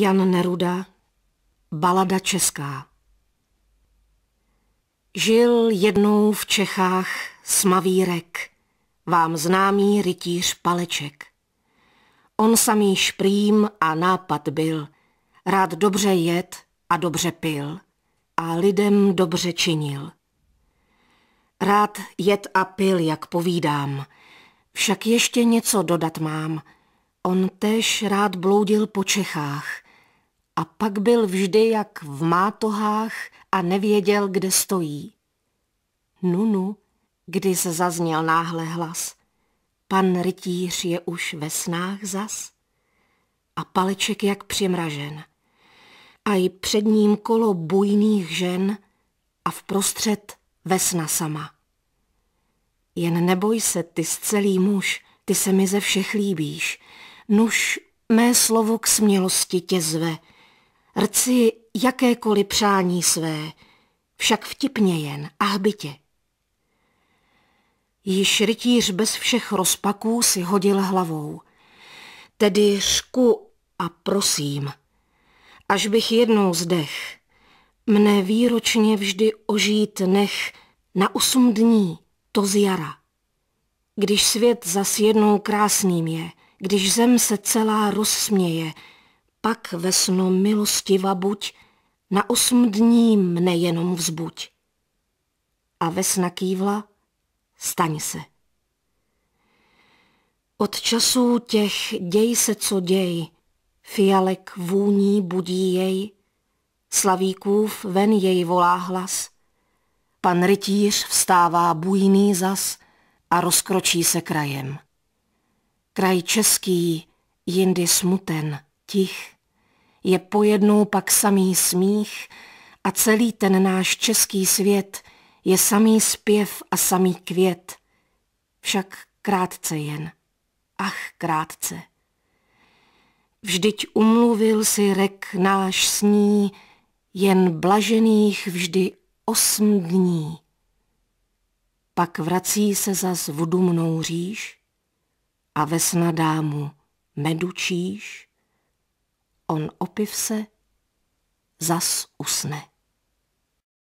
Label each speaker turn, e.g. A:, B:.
A: Jan Neruda Balada česká Žil jednou v Čechách smavírek, vám známý rytíř Paleček. On samý šprým a nápad byl, rád dobře jed a dobře pil a lidem dobře činil. Rád jed a pil, jak povídám, však ještě něco dodat mám. On tež rád bloudil po Čechách – a pak byl vždy jak v mátohách a nevěděl, kde stojí. Nunu, když zazněl náhle hlas. Pan rytíř je už ve snách zas a paleček jak přimražen. A i před ním kolo bujných žen a vprostřed vesna sama. Jen neboj se, ty celý muž, ty se mi ze všech líbíš. Nuž, mé slovo k smělosti tě zve, Rci jakékoliv přání své, však vtipně jen a hbitě. Již rytíř bez všech rozpaků si hodil hlavou. Tedy řku a prosím, až bych jednou zdech, mne výročně vždy ožít nech na osm dní, to z jara. Když svět zas jednou krásným je, když zem se celá rozsměje, pak ve snu milostiva buď, na osm dní mne jenom vzbuď. A vesna kývla, staň se. Od časů těch děj se co děj, fialek vůní budí jej, slavíkův ven jej volá hlas. Pan rytíř vstává bujný zas a rozkročí se krajem. Kraj český, jindy smuten, tich, je pojednou pak samý smích a celý ten náš český svět je samý zpěv a samý květ. Však krátce jen. Ach, krátce. Vždyť umluvil si rek náš sní jen blažených vždy osm dní. Pak vrací se za v mnou říš a vesna dámu medučíš on opiv se, zas usne.